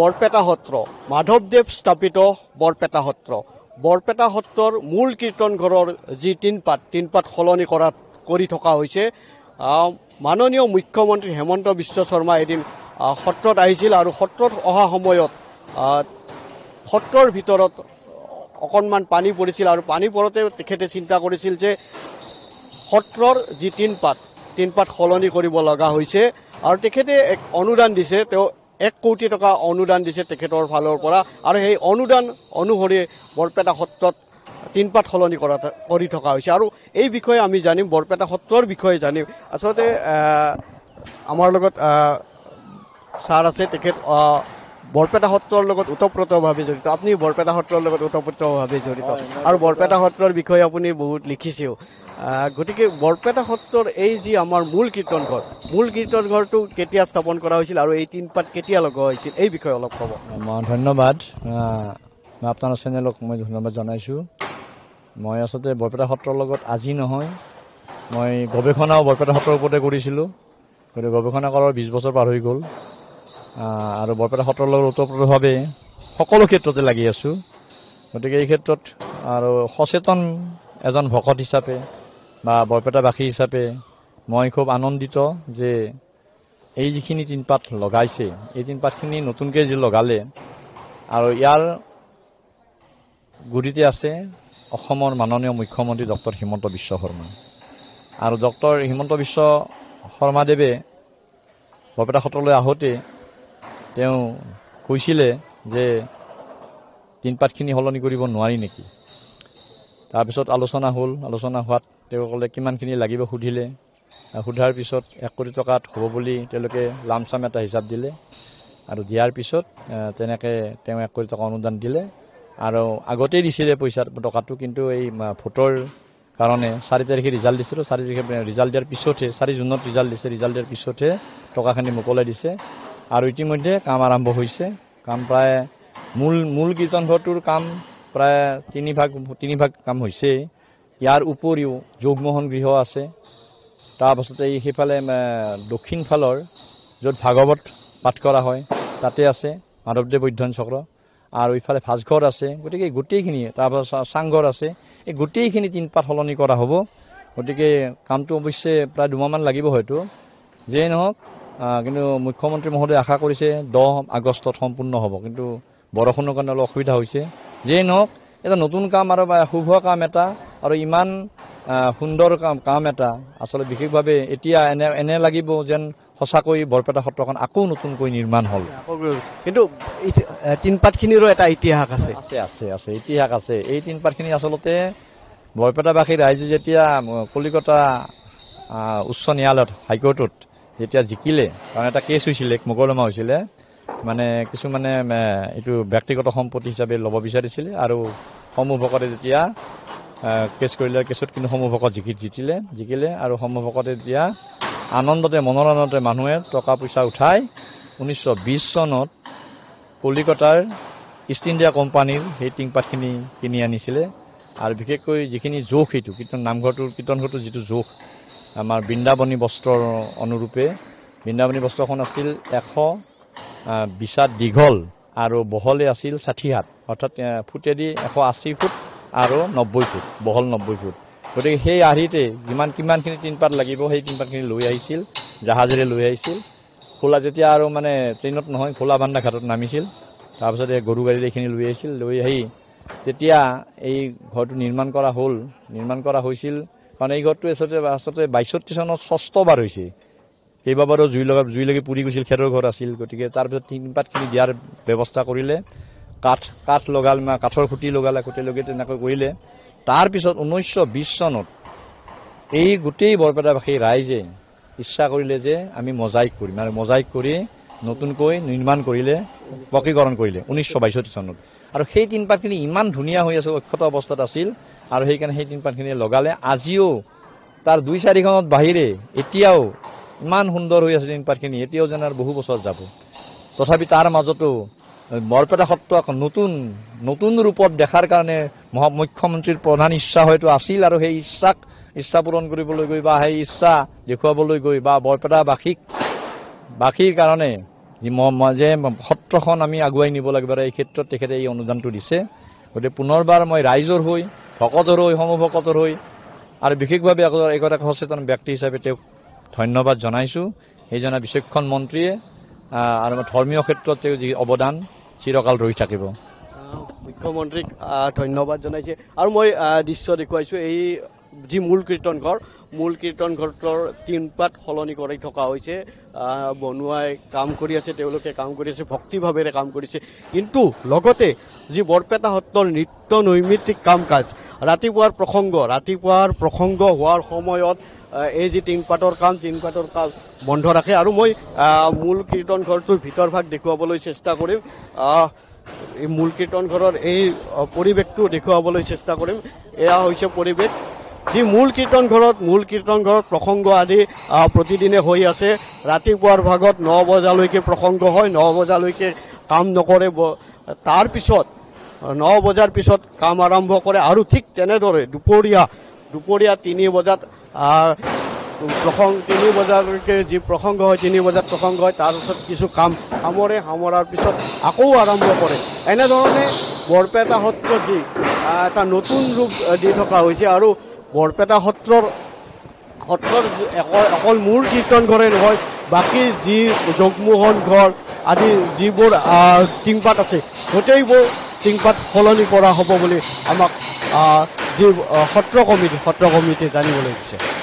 বৰপেটা সত্ৰ মাধৱদেৱ স্থাপিত বৰপেটা সত্ৰ বৰপেটা সত্ৰৰ মূল কীৰ্তনঘৰৰ যি তিনপাত তিনপাত সলনি কৰাত কৰি থকা হৈছে মাননীয় মুখ্যমন্ত্ৰী হেমন্ত বিশ্ব শৰ্মা এদিন সত্ৰত আহিছিল আৰু সত্ৰত অহা সময়ত সত্ৰৰ ভিতৰত অকণমান পানী পৰিছিল আৰু পানী পৰোতে তেখেতে চিন্তা কৰিছিল যে সত্ৰৰ যি তিনপাত তিনপাত সলনি কৰিব লগা হৈছে আৰু তেখেতে এক অনুদান দিছে তেওঁ এক কোটি টকা অনুদান দিছে তেখেতৰ ফালৰ পৰা আৰু সেই অনুদান অনুসৰি বৰপেটা সত্ৰত তিনপাত সলনি কৰা কৰি থকা হৈছে আৰু এই বিষয়ে আমি জানিম বৰপেটা সত্ৰৰ বিষয়ে জানিম আচলতে আমাৰ লগত ছাৰ আছে তেখেত বৰপেটা সত্ৰৰ লগত ওতঃপ্ৰোতভাৱে জড়িত আপুনি বৰপেটা সত্ৰৰ লগত ওতপ্ৰোতভাৱে জড়িত আৰু বৰপেটা সত্ৰৰ বিষয়ে আপুনি বহুত লিখিছেও গতিকে বৰপেটা সত্ৰৰ এই যি আমাৰ মূল কীৰ্তন ঘৰ মূল কীৰ্তন ঘৰটো কেতিয়া স্থাপন কৰা হৈছিল আৰু এই তিনপাত কেতিয়া লগোৱা হৈছিল এই বিষয়ে অলপ ক'ব মই ধন্যবাদ মই আপোনাৰ চেনেলক মই ধন্যবাদ জনাইছোঁ মই আচলতে বৰপেটা সত্ৰৰ লগত আজি নহয় মই গৱেষণাও বৰপেটা সত্ৰৰ ওপৰতে কৰিছিলোঁ গতিকে গৱেষণা কৰাৰ বিছ বছৰ পাৰ হৈ গ'ল আৰু বৰপেটা সত্ৰৰ লগত ওতঃপ্ৰোতভাৱে সকলো ক্ষেত্ৰতে লাগি আছোঁ গতিকে এই ক্ষেত্ৰত আৰু সচেতন এজন ভকত হিচাপে বা বৰপেটাবাসী হিচাপে মই খুব আনন্দিত যে এই যিখিনি টিনপাত লগাইছে এই টিনপাতখিনি নতুনকৈ যি লগালে আৰু ইয়াৰ গুৰিতে আছে অসমৰ মাননীয় মুখ্যমন্ত্ৰী ডক্টৰ হিমন্ত বিশ্ব শৰ্মা আৰু ডক্টৰ হিমন্ত বিশ্ব শৰ্মাদেৱে বৰপেটা সত্ৰলৈ আহোঁতে তেওঁ কৈছিলে যে টিনপাতখিনি সলনি কৰিব নোৱাৰি নেকি তাৰপিছত আলোচনা হ'ল আলোচনা হোৱাত তেওঁ ক'লে কিমানখিনি লাগিব সুধিলে সোধাৰ পিছত এক কোটি টকাত হ'ব বুলি তেওঁলোকে লাম চাম এটা হিচাপ দিলে আৰু দিয়াৰ পিছত তেনেকৈ তেওঁ এক কোটি টকা অনুদান দিলে আৰু আগতেই দিছিলে পইচা টকাটো কিন্তু এই ভোটৰ কাৰণে চাৰি তাৰিখে ৰিজাল্ট দিছিলোঁ চাৰি তাৰিখে ৰিজাল্ট দিয়াৰ পিছতহে চাৰি জুনত ৰিজাল্ট দিছে ৰিজাল্ট দিয়াৰ পিছতহে টকাখিনি মোকলাই দিছে আৰু ইতিমধ্যে কাম আৰম্ভ হৈছে কাম প্ৰায় মূল মূল কীৰ্তন কীৰ্তনঘৰটোৰ কাম প্ৰায় তিনিভাগ তিনিভাগ কাম হৈছে ইয়াৰ উপৰিও যোগমোহন গৃহ আছে তাৰপাছতে এই সেইফালে দক্ষিণফালৰ য'ত ভাগৱত পাঠ কৰা হয় তাতে আছে মাধৱদেৱ অধ্যয়ন চক্ৰ আৰু ইফালে ভাজঘৰ আছে গতিকে গোটেইখিনি তাৰপাছত চাংঘৰ আছে এই গোটেইখিনি তিনপাত সলনি কৰা হ'ব গতিকে কামটো অৱশ্যে প্ৰায় দুমাহমান লাগিব হয়তো যিয়ে নহওক কিন্তু মুখ্যমন্ত্ৰী মহোদয়ে আশা কৰিছে দহ আগষ্টত সম্পূৰ্ণ হ'ব কিন্তু বৰষুণৰ কাৰণে অলপ অসুবিধা হৈছে যেই নহওক এটা নতুন কাম আৰু শুভ কাম এটা আৰু ইমান সুন্দৰ কাম কাম এটা আচলতে বিশেষভাৱে এতিয়া এনে এনে লাগিব যেন সঁচাকৈ বৰপেটা সত্ৰখন আকৌ নতুনকৈ নিৰ্মাণ হ'ল কিন্তু টিনপাতখিনিৰো এটা ইতিহাস আছে আছে আছে আছে ইতিহাস আছে এই টিনপাতখিনি আচলতে বৰপেটাবাসী ৰাইজে যেতিয়া কলিকতা উচ্চ ন্যায়ালয়ত হাইকোৰ্টত যেতিয়া জিকিলে কাৰণ এটা কেছ হৈছিলে মোকলমা হৈছিলে মানে কিছুমানে এইটো ব্যক্তিগত সম্পত্তি হিচাপে ল'ব বিচাৰিছিলে আৰু সমূহ ভকতে যেতিয়া কেচ কৰিলে কেচত কিন্তু সমূহ ভকত জিকি জিকিলে জিকিলে আৰু সমুভকতে যেতিয়া আনন্দতে মনোৰঞ্জনতে মানুহে টকা পইচা উঠাই ঊনৈছশ বিছ চনত কলিকতাৰ ইষ্ট ইণ্ডিয়া কোম্পানীৰ সেই টিংপাতখিনি কিনি আনিছিলে আৰু বিশেষকৈ যিখিনি জোখ সেইটো কীৰ্তন নামঘৰটোৰ কীৰ্তনঘৰটোৰ যিটো জোখ আমাৰ বৃন্দাবনী বস্ত্ৰৰ অনুৰূপে বৃন্দাবনী বস্ত্ৰখন আছিল এশ বিচাৰ দীঘল আৰু বহলে আছিল ষাঠি হাত অৰ্থাৎ ফুটেদি এশ আশী ফুট আৰু নব্বৈ ফুট বহল নব্বৈ ফুট গতিকে সেই আৰ্হিতে যিমান কিমানখিনি টিনপাত লাগিব সেই টিনপাতখিনি লৈ আহিছিল জাহাজেৰে লৈ আহিছিল খোলা যেতিয়া আৰু মানে ট্ৰেইনত নহয় খোলা ভাণ্ডা ঘাটত নামিছিল তাৰপিছতে গৰু গাড়ীৰে এইখিনি লৈ আহিছিল লৈ আহি তেতিয়া এই ঘৰটো নিৰ্মাণ কৰা হ'ল নিৰ্মাণ কৰা হৈছিল কাৰণ এই ঘৰটো আচলতে আচলতে বাইছত্ৰিছ চনত ষষ্ঠবাৰ হৈছে কেইবাবাৰো জুই লগা জুই লাগি পুৰি গৈছিল খেৰৰ ঘৰ আছিল গতিকে তাৰপিছত টিনপাতখিনি দিয়াৰ ব্যৱস্থা কৰিলে কাঠ কাঠ লগাল কাঠৰ খুটি লগালে খুটি লগে তেনেকৈ কৰিলে তাৰপিছত ঊনৈছশ বিছ চনত এই গোটেই বৰপেটাবাসী ৰাইজে ইচ্ছা কৰিলে যে আমি মজাইক কৰিম আৰু মজাইক কৰি নতুনকৈ নিৰ্মাণ কৰিলে পকীকৰণ কৰিলে ঊনৈছশ বাইছত্ৰিছ চনত আৰু সেই টিনপাতখিনি ইমান ধুনীয়া হৈ আছে অক্ষত অৱস্থাত আছিল আৰু সেইকাৰণে সেই টিনপাতখিনি লগালে আজিও তাৰ দুই চাৰিখনত বাহিৰে এতিয়াও ইমান সুন্দৰ হৈ আছে দিনপাতখিনি এতিয়াও যেন আৰু বহু বছৰ যাব তথাপি তাৰ মাজতো বৰপেটা সত্ৰক নতুন নতুন ৰূপত দেখাৰ কাৰণে মুখ্যমন্ত্ৰীৰ প্ৰধান ইচ্ছা হয়তো আছিল আৰু সেই ইচ্ছাক ইচ্ছা পূৰণ কৰিবলৈ গৈ বা সেই ইচ্ছা দেখুৱাবলৈ গৈ বা বৰপেটাবাসীক বাসীৰ কাৰণে যি যে সত্ৰখন আমি আগুৱাই নিব লাগিব আৰু এই ক্ষেত্ৰত তেখেতে এই অনুদানটো দিছে গতিকে পুনৰবাৰ মই ৰাইজৰ হৈ ভকতৰ হৈ সমভকতৰ হৈ আৰু বিশেষভাৱে এগৰাকী সচেতন ব্যক্তি হিচাপে তেওঁক ধন্যবাদ জনাইছোঁ সেইজনা বিচক্ষণ মন্ত্ৰীয়ে আৰু ধৰ্মীয় ক্ষেত্ৰত তেওঁ যি অৱদান চিৰকাল ৰৈ থাকিব মুখ্যমন্ত্ৰীক ধন্যবাদ জনাইছে আৰু মই দৃশ্য দেখুৱাইছোঁ এই যি মূল কীৰ্তন ঘৰ মূল কীৰ্তন ঘৰটোৰ টিনপাত সলনি কৰি থকা হৈছে বনোৱাই কাম কৰি আছে তেওঁলোকে কাম কৰি আছে ভক্তিভাৱেৰে কাম কৰিছে কিন্তু লগতে যি বৰপেটা সত্ৰৰ নৃত্য নৈমিত্তিক কাম কাজ ৰাতিপুৱাৰ প্ৰসংগ ৰাতিপুৱাৰ প্ৰসংগ হোৱাৰ সময়ত এই যি টিংপাতৰ কাম টিংপাতৰ কাম বন্ধ ৰাখে আৰু মই মূল কীৰ্তন ঘৰটোৰ ভিতৰভাগ দেখুৱাবলৈ চেষ্টা কৰিম এই মূল কীৰ্তন ঘৰৰ এই পৰিৱেশটো দেখুৱাবলৈ চেষ্টা কৰিম এয়া হৈছে পৰিৱেশ যি মূল কীৰ্তন ঘৰত মূল কীৰ্তন ঘৰত প্ৰসংগ আদি প্ৰতিদিনে হৈ আছে ৰাতিপুৱাৰ ভাগত ন বজালৈকে প্ৰসংগ হয় ন বজালৈকে কাম নকৰে তাৰপিছত ন বজাৰ পিছত কাম আৰম্ভ কৰে আৰু ঠিক তেনেদৰে দুপৰীয়া দুপৰীয়া তিনি বজাত প্ৰসংগ তিনি বজালৈকে যি প্ৰসংগ হয় তিনি বজাত প্ৰসংগ হয় তাৰপিছত কিছু কাম সামৰে সামৰাৰ পিছত আকৌ আৰম্ভ কৰে এনেধৰণে বৰপেটা সত্ৰ যি এটা নতুন ৰূপ দি থকা হৈছে আৰু বৰপেটা সত্ৰৰ সত্ৰৰ অকল অকল মূৰ কীৰ্তন ঘৰে নহয় বাকী যি জগমোহন ঘৰ আদি যিবোৰ টিংপাত আছে গোটেইবোৰ বেটিংপাত সলনি কৰা হ'ব বুলি আমাক যি সত্ৰ কমিটি সত্ৰ কমিটিয়ে জানিবলৈ দিছে